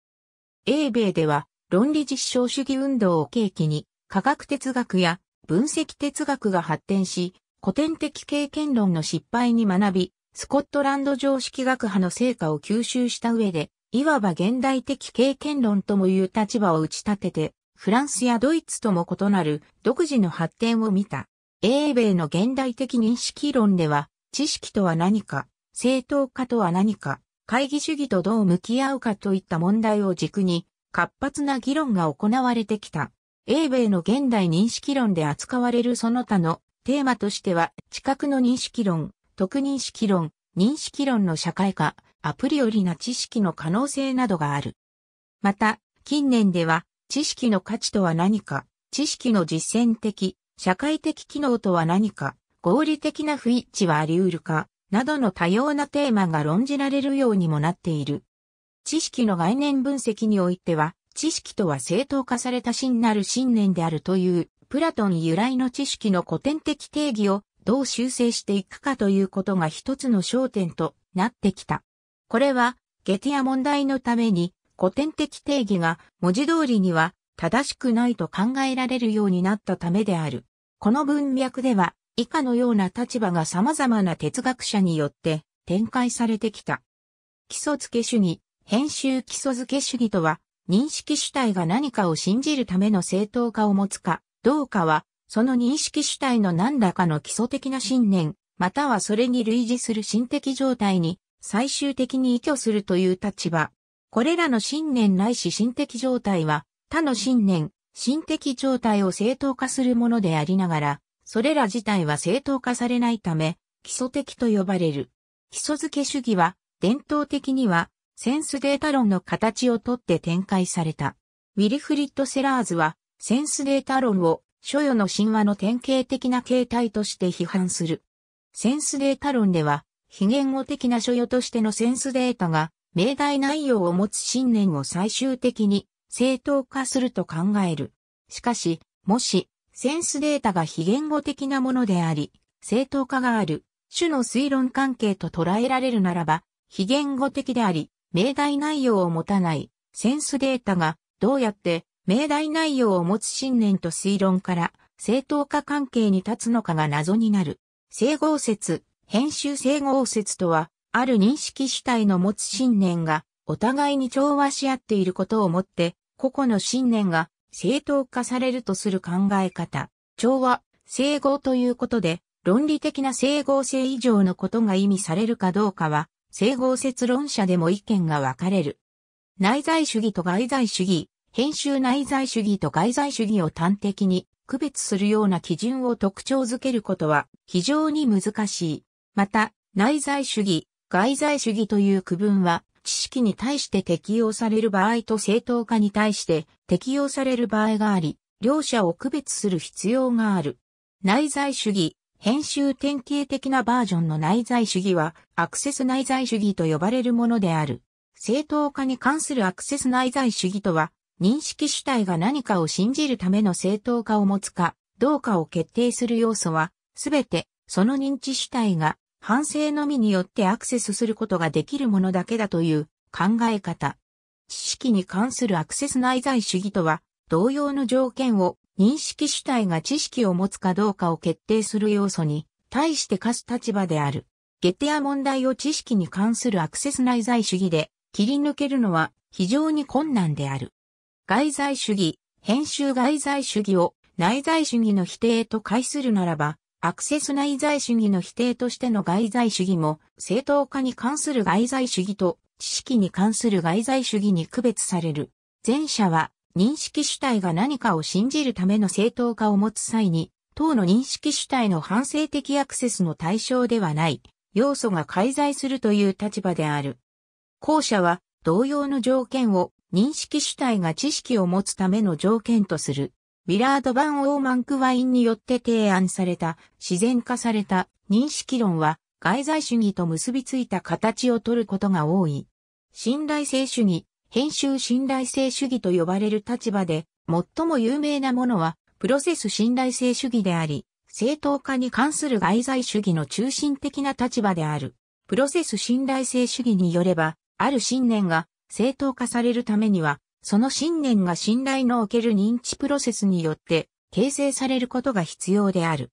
英米では、論理実証主義運動を契機に、科学哲学や分析哲学が発展し、古典的経験論の失敗に学び、スコットランド常識学派の成果を吸収した上で、いわば現代的経験論ともいう立場を打ち立てて、フランスやドイツとも異なる独自の発展を見た。英米の現代的認識論では、知識とは何か、正当化とは何か、会議主義とどう向き合うかといった問題を軸に、活発な議論が行われてきた。英米の現代認識論で扱われるその他のテーマとしては、知覚の認識論、特認識論、認識論の社会化、アプリよりな知識の可能性などがある。また、近年では、知識の価値とは何か、知識の実践的、社会的機能とは何か、合理的な不一致はあり得るか、などの多様なテーマが論じられるようにもなっている。知識の概念分析においては、知識とは正当化された真なる信念であるという、プラトン由来の知識の古典的定義をどう修正していくかということが一つの焦点となってきた。これは、ゲティア問題のために古典的定義が文字通りには正しくないと考えられるようになったためである。この文脈では以下のような立場が様々な哲学者によって展開されてきた。基礎付け主義、編集基礎付け主義とは認識主体が何かを信じるための正当化を持つか、どうかは、その認識主体の何らかの基礎的な信念、またはそれに類似する心的状態に最終的に依拠するという立場。これらの信念ないし心的状態は、他の信念、心的状態を正当化するものでありながら、それら自体は正当化されないため、基礎的と呼ばれる。基礎付け主義は、伝統的には、センスデータ論の形をとって展開された。ウィルフリッド・セラーズは、センスデータ論を、諸与の神話の典型的な形態として批判する。センスデータ論では、非言語的な諸与としてのセンスデータが、命題内容を持つ信念を最終的に正当化すると考える。しかし、もし、センスデータが非言語的なものであり、正当化がある、種の推論関係と捉えられるならば、非言語的であり、命題内容を持たないセンスデータがどうやって命題内容を持つ信念と推論から正当化関係に立つのかが謎になる。整合説、編集整合説とは、ある認識主体の持つ信念がお互いに調和し合っていることをもって、個々の信念が正当化されるとする考え方。調和、整合ということで、論理的な整合性以上のことが意味されるかどうかは、整合説論者でも意見が分かれる。内在主義と外在主義、編集内在主義と外在主義を端的に区別するような基準を特徴づけることは非常に難しい。また、内在主義、外在主義という区分は、知識に対して適用される場合と正当化に対して適用される場合があり、両者を区別する必要がある。内在主義、編集典型的なバージョンの内在主義は、アクセス内在主義と呼ばれるものである。正当化に関するアクセス内在主義とは、認識主体が何かを信じるための正当化を持つか、どうかを決定する要素は、すべて、その認知主体が、反省のみによってアクセスすることができるものだけだという考え方。知識に関するアクセス内在主義とは、同様の条件を認識主体が知識を持つかどうかを決定する要素に対して課す立場である。ゲテや問題を知識に関するアクセス内在主義で切り抜けるのは非常に困難である。外在主義、編集外在主義を内在主義の否定と解するならば、アクセス内在主義の否定としての外在主義も、正当化に関する外在主義と知識に関する外在主義に区別される。前者は認識主体が何かを信じるための正当化を持つ際に、等の認識主体の反省的アクセスの対象ではない、要素が介在するという立場である。後者は、同様の条件を認識主体が知識を持つための条件とする。ウィラード・バン・オーマンクワインによって提案された自然化された認識論は外在主義と結びついた形をとることが多い。信頼性主義、編集信頼性主義と呼ばれる立場で、最も有名なものは、プロセス信頼性主義であり、正当化に関する外在主義の中心的な立場である。プロセス信頼性主義によれば、ある信念が正当化されるためには、その信念が信頼のおける認知プロセスによって形成されることが必要である。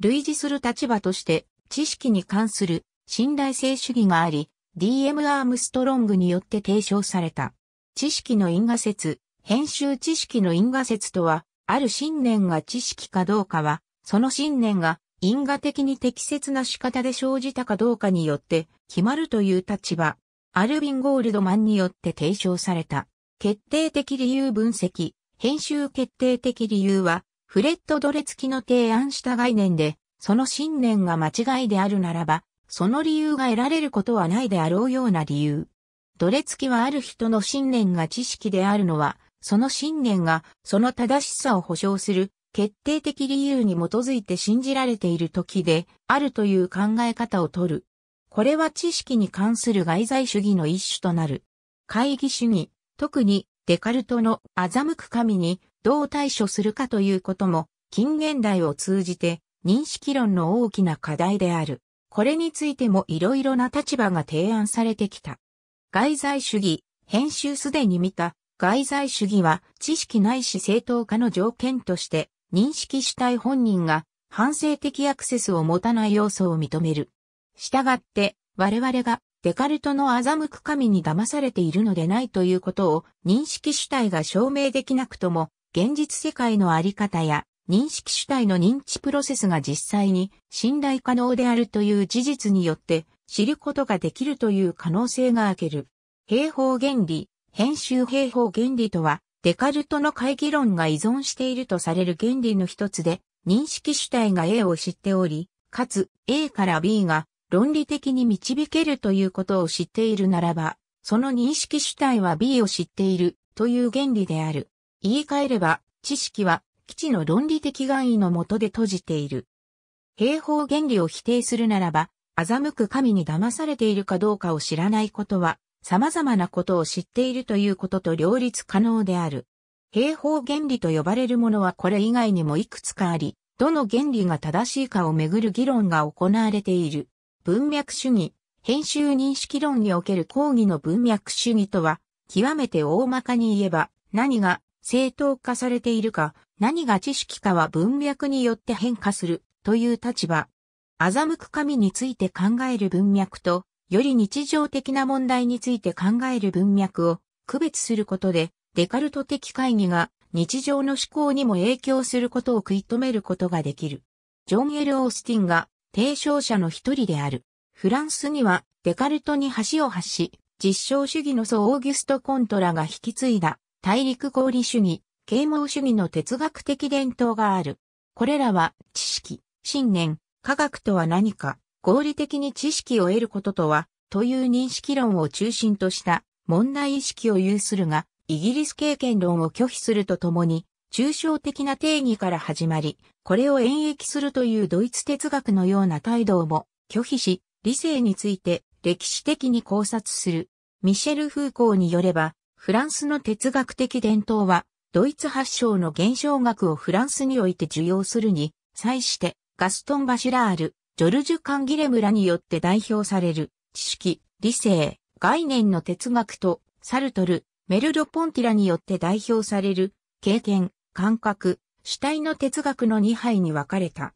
類似する立場として、知識に関する信頼性主義があり、DM アームストロングによって提唱された。知識の因果説、編集知識の因果説とは、ある信念が知識かどうかは、その信念が因果的に適切な仕方で生じたかどうかによって決まるという立場、アルビン・ゴールドマンによって提唱された。決定的理由分析、編集決定的理由は、フレッド・ドレツキの提案した概念で、その信念が間違いであるならば、その理由が得られることはないであろうような理由。どれつきはある人の信念が知識であるのは、その信念がその正しさを保証する決定的理由に基づいて信じられている時であるという考え方をとる。これは知識に関する外在主義の一種となる。会議主義、特にデカルトの欺く神にどう対処するかということも近現代を通じて認識論の大きな課題である。これについてもいろいろな立場が提案されてきた。外在主義、編集すでに見た、外在主義は知識ないし正当化の条件として認識したい本人が反省的アクセスを持たない要素を認める。したがって我々がデカルトの欺く神に騙されているのでないということを認識主体が証明できなくとも現実世界のあり方や認識主体の認知プロセスが実際に信頼可能であるという事実によって知ることができるという可能性が開ける。平方原理、編集平方原理とは、デカルトの会議論が依存しているとされる原理の一つで、認識主体が A を知っており、かつ A から B が論理的に導けるということを知っているならば、その認識主体は B を知っているという原理である。言い換えれば、知識は基地の論理的含意のもとで閉じている。兵法原理を否定するならば、欺く神に騙されているかどうかを知らないことは、様々なことを知っているということと両立可能である。兵法原理と呼ばれるものはこれ以外にもいくつかあり、どの原理が正しいかをめぐる議論が行われている。文脈主義、編集認識論における講義の文脈主義とは、極めて大まかに言えば、何が正当化されているか、何が知識かは文脈によって変化するという立場。欺く神について考える文脈と、より日常的な問題について考える文脈を区別することで、デカルト的会議が日常の思考にも影響することを食い止めることができる。ジョン・エル・オースティンが提唱者の一人である。フランスにはデカルトに橋を発し、実証主義の祖オーギュスト・コントラが引き継いだ大陸合理主義、啓蒙主義の哲学的伝統がある。これらは知識、信念、科学とは何か、合理的に知識を得ることとは、という認識論を中心とした問題意識を有するが、イギリス経験論を拒否するとともに、抽象的な定義から始まり、これを演繹するというドイツ哲学のような態度も拒否し、理性について歴史的に考察する。ミシェル・フーコーによれば、フランスの哲学的伝統は、ドイツ発祥の現象学をフランスにおいて受容するに、際して、ガストン・バシュラール、ジョルジュ・カンギレムらによって代表される、知識、理性、概念の哲学と、サルトル、メルロ・ポンティラによって代表される、経験、感覚、主体の哲学の2杯に分かれた。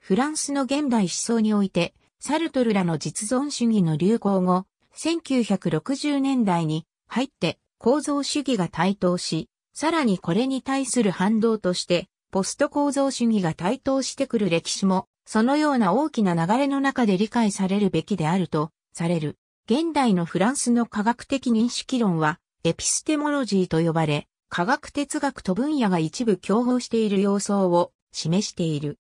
フランスの現代思想において、サルトルらの実存主義の流行後、1960年代に入って構造主義が台頭し、さらにこれに対する反動として、ポスト構造主義が台頭してくる歴史も、そのような大きな流れの中で理解されるべきであると、される。現代のフランスの科学的認識論は、エピステモロジーと呼ばれ、科学哲学と分野が一部競合している様相を示している。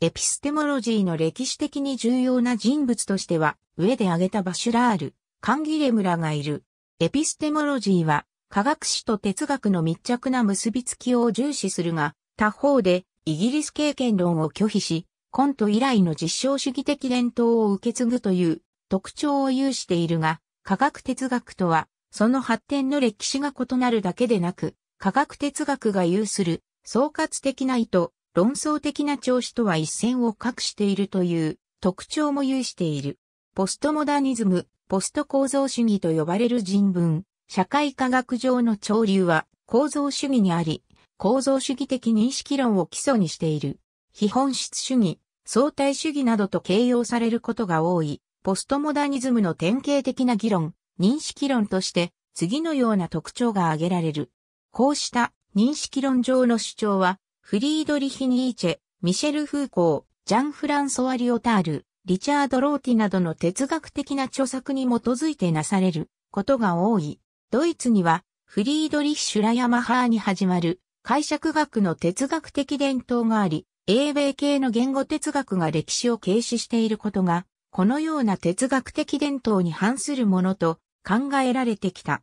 エピステモロジーの歴史的に重要な人物としては、上で挙げたバシュラール、カンギレムラがいる。エピステモロジーは、科学史と哲学の密着な結びつきを重視するが、他方でイギリス経験論を拒否し、コント以来の実証主義的伝統を受け継ぐという特徴を有しているが、科学哲学とは、その発展の歴史が異なるだけでなく、科学哲学が有する総括的な意図、論争的な調子とは一線を画しているという特徴も有している。ポストモダニズム、ポスト構造主義と呼ばれる人文、社会科学上の潮流は構造主義にあり、構造主義的認識論を基礎にしている。非本質主義、相対主義などと形容されることが多い、ポストモダニズムの典型的な議論、認識論として、次のような特徴が挙げられる。こうした認識論上の主張は、フリードリヒ・ニーチェ、ミシェル・フーコー、ジャン・フランソワ・リオタール、リチャード・ローティなどの哲学的な著作に基づいてなされることが多い。ドイツには、フリードリッシュ・ラヤマハーに始まる解釈学の哲学的伝統があり、英米系の言語哲学が歴史を軽視していることが、このような哲学的伝統に反するものと考えられてきた。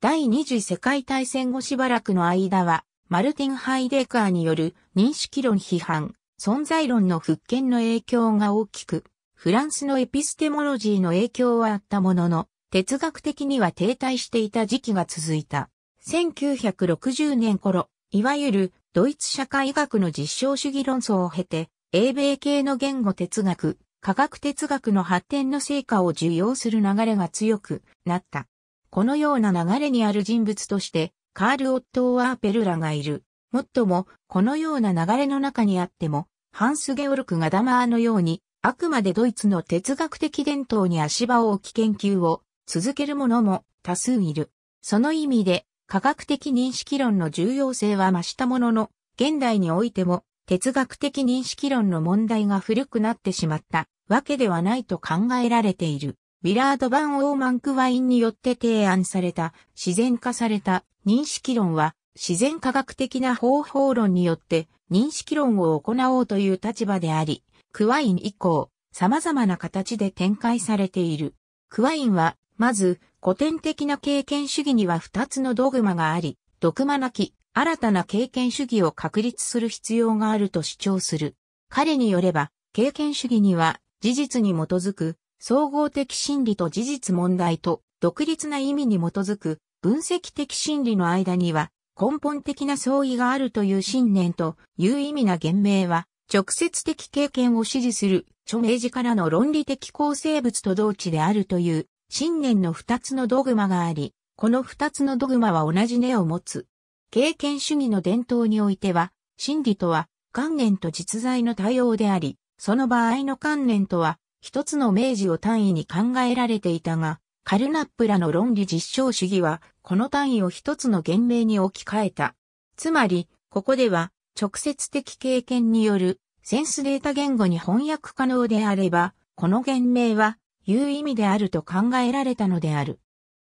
第二次世界大戦後しばらくの間は、マルティン・ハイデーカーによる認識論批判、存在論の復権の影響が大きく、フランスのエピステモロジーの影響はあったものの、哲学的には停滞していた時期が続いた。1960年頃、いわゆるドイツ社会学の実証主義論争を経て、英米系の言語哲学、科学哲学の発展の成果を受容する流れが強くなった。このような流れにある人物として、カール・オットー・アーペルらがいる。もっとも、このような流れの中にあっても、ハンス・ゲオルク・ガダマーのように、あくまでドイツの哲学的伝統に足場を置き研究を続ける者も多数いる。その意味で、科学的認識論の重要性は増したものの、現代においても、哲学的認識論の問題が古くなってしまったわけではないと考えられている。ウィラード・バン・オーマンクワインによって提案された自然化された認識論は自然科学的な方法論によって認識論を行おうという立場であり、クワイン以降様々な形で展開されている。クワインはまず、古典的な経験主義には二つのドグマがあり、ドグマなき、新たな経験主義を確立する必要があると主張する。彼によれば、経験主義には、事実に基づく、総合的心理と事実問題と、独立な意味に基づく、分析的心理の間には、根本的な相違があるという信念という意味な言明は、直接的経験を支持する、著名字からの論理的構成物と同値であるという信念の二つのドグマがあり、この二つのドグマは同じ根を持つ。経験主義の伝統においては、真理とは、観念と実在の対応であり、その場合の観念とは、一つの明示を単位に考えられていたが、カルナップらの論理実証主義は、この単位を一つの言明に置き換えた。つまり、ここでは、直接的経験による、センスデータ言語に翻訳可能であれば、この言明は、いう意味であると考えられたのである。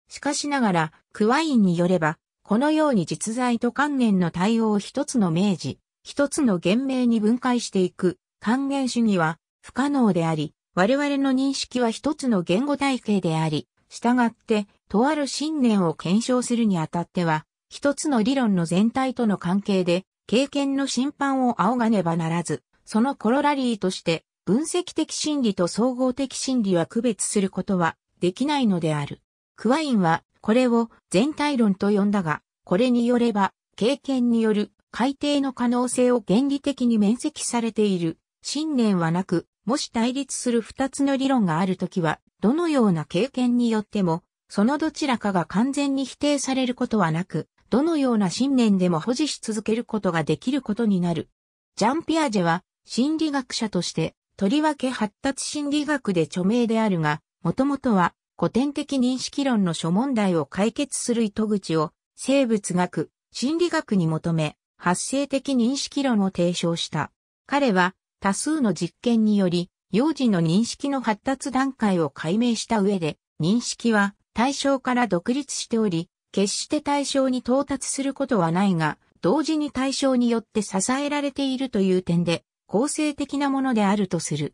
しかしながら、クワインによれば、このように実在と還元の対応を一つの明示、一つの言明に分解していく、還元主義は不可能であり、我々の認識は一つの言語体系であり、従って、とある信念を検証するにあたっては、一つの理論の全体との関係で、経験の審判を仰がねばならず、そのコロラリーとして、分析的心理と総合的心理は区別することはできないのである。クワインはこれを全体論と呼んだが、これによれば経験による改定の可能性を原理的に面積されている信念はなく、もし対立する二つの理論があるときは、どのような経験によっても、そのどちらかが完全に否定されることはなく、どのような信念でも保持し続けることができることになる。ジャンピアジェは心理学者としてとりわけ発達心理学で著名であるが、もともとは古典的認識論の諸問題を解決する糸口を生物学、心理学に求め、発生的認識論を提唱した。彼は多数の実験により、幼児の認識の発達段階を解明した上で、認識は対象から独立しており、決して対象に到達することはないが、同時に対象によって支えられているという点で、構成的なものであるとする。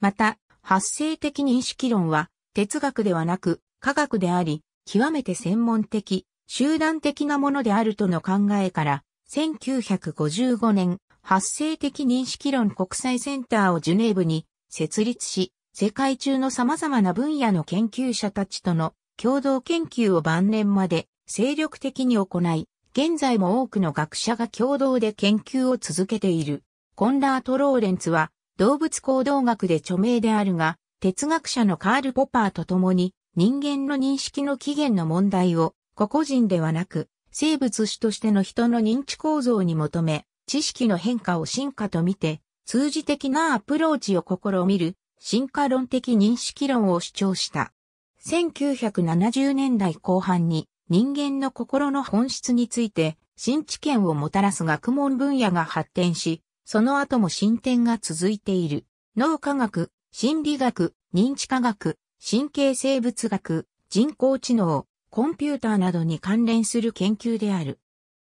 また、発生的認識論は哲学ではなく科学であり、極めて専門的、集団的なものであるとの考えから、1955年、発生的認識論国際センターをジュネーブに設立し、世界中の様々な分野の研究者たちとの共同研究を晩年まで精力的に行い、現在も多くの学者が共同で研究を続けている。コンラート・ローレンツは動物行動学で著名であるが、哲学者のカール・ポパーと共に人間の認識の起源の問題を個々人ではなく生物種としての人の認知構造に求め、知識の変化を進化と見て、数字的なアプローチを試みる進化論的認識論を主張した。1970年代後半に人間の心の本質について新知見をもたらす学問分野が発展し、その後も進展が続いている。脳科学、心理学、認知科学、神経生物学、人工知能、コンピューターなどに関連する研究である。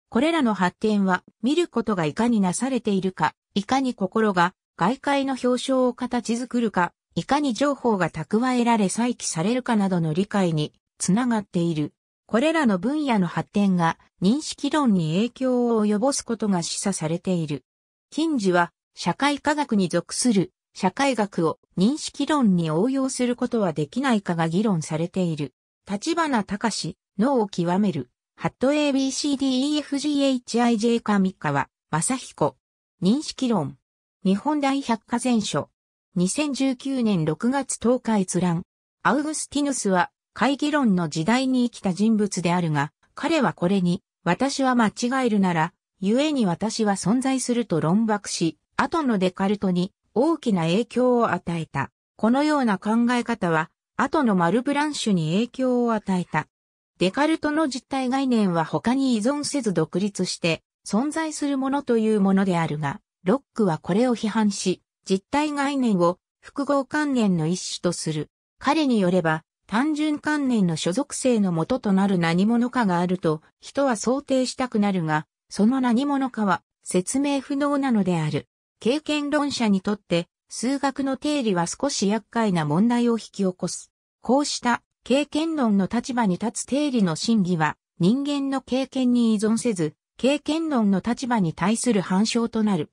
これらの発展は見ることがいかになされているか、いかに心が外界の表象を形作るか、いかに情報が蓄えられ再起されるかなどの理解につながっている。これらの分野の発展が認識論に影響を及ぼすことが示唆されている。近似は社会科学に属する社会学を認識論に応用することはできないかが議論されている。立花隆、脳を極める、ハット ABCDEFGHIJ 上川、正彦。認識論。日本大百科全書。2019年6月10日閲覧。アウグスティヌスは会議論の時代に生きた人物であるが、彼はこれに、私は間違えるなら、故に私は存在すると論爆し、後のデカルトに大きな影響を与えた。このような考え方は、後のマルブランシュに影響を与えた。デカルトの実体概念は他に依存せず独立して存在するものというものであるが、ロックはこれを批判し、実体概念を複合観念の一種とする。彼によれば、単純観念の所属性のもととなる何者かがあると、人は想定したくなるが、その何者かは説明不能なのである。経験論者にとって数学の定理は少し厄介な問題を引き起こす。こうした経験論の立場に立つ定理の真偽は人間の経験に依存せず、経験論の立場に対する反証となる。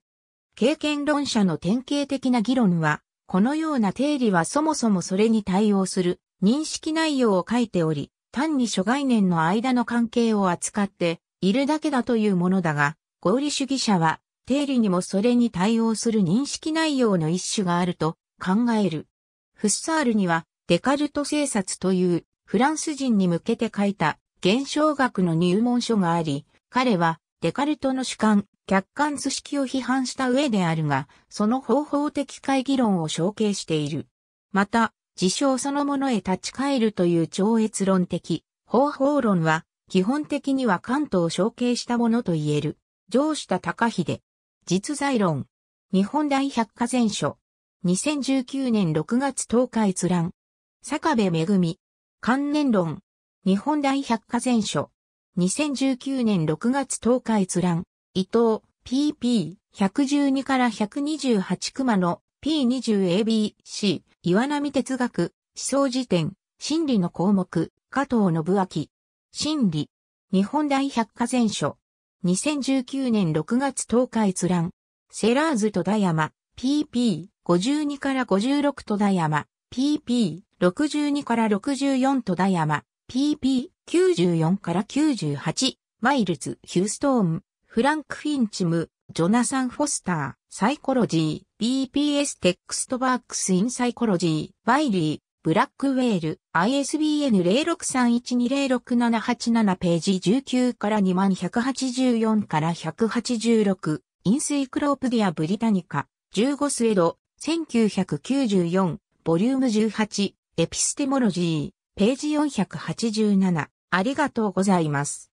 経験論者の典型的な議論は、このような定理はそもそもそれに対応する認識内容を書いており、単に諸概念の間の関係を扱っているだけだというものだが、合理主義者は、定理にもそれに対応する認識内容の一種があると考える。フッサールには、デカルト政策というフランス人に向けて書いた現象学の入門書があり、彼はデカルトの主観、客観図式を批判した上であるが、その方法的会議論を承継している。また、事象そのものへ立ち返るという超越論的方法論は、基本的には関東を承継したものと言える。上下高秀。実在論。日本大百科全書。2019年6月10日閲覧。坂部恵。関連論。日本大百科全書。2019年6月10日閲覧。伊藤、PP112 から128熊の P20ABC、岩波哲学、思想辞典、心理の項目、加藤信明。心理、日本大百科全書、2019年6月10日閲覧、セラーズ戸田山、pp、52から56戸田山、pp、62から64戸田山、pp、94から98、マイルズ、ヒューストーン、フランク・フィンチム、ジョナサン・フォスター、サイコロジー、BPS テックストバークス・イン・サイコロジー、ワイリー、ブラックウェール、ISBN 0631206787ページ19から2184から186、インスイクロープディア・ブリタニカ、15スエド、1994、ボリューム18、エピステモロジー、ページ487。ありがとうございます。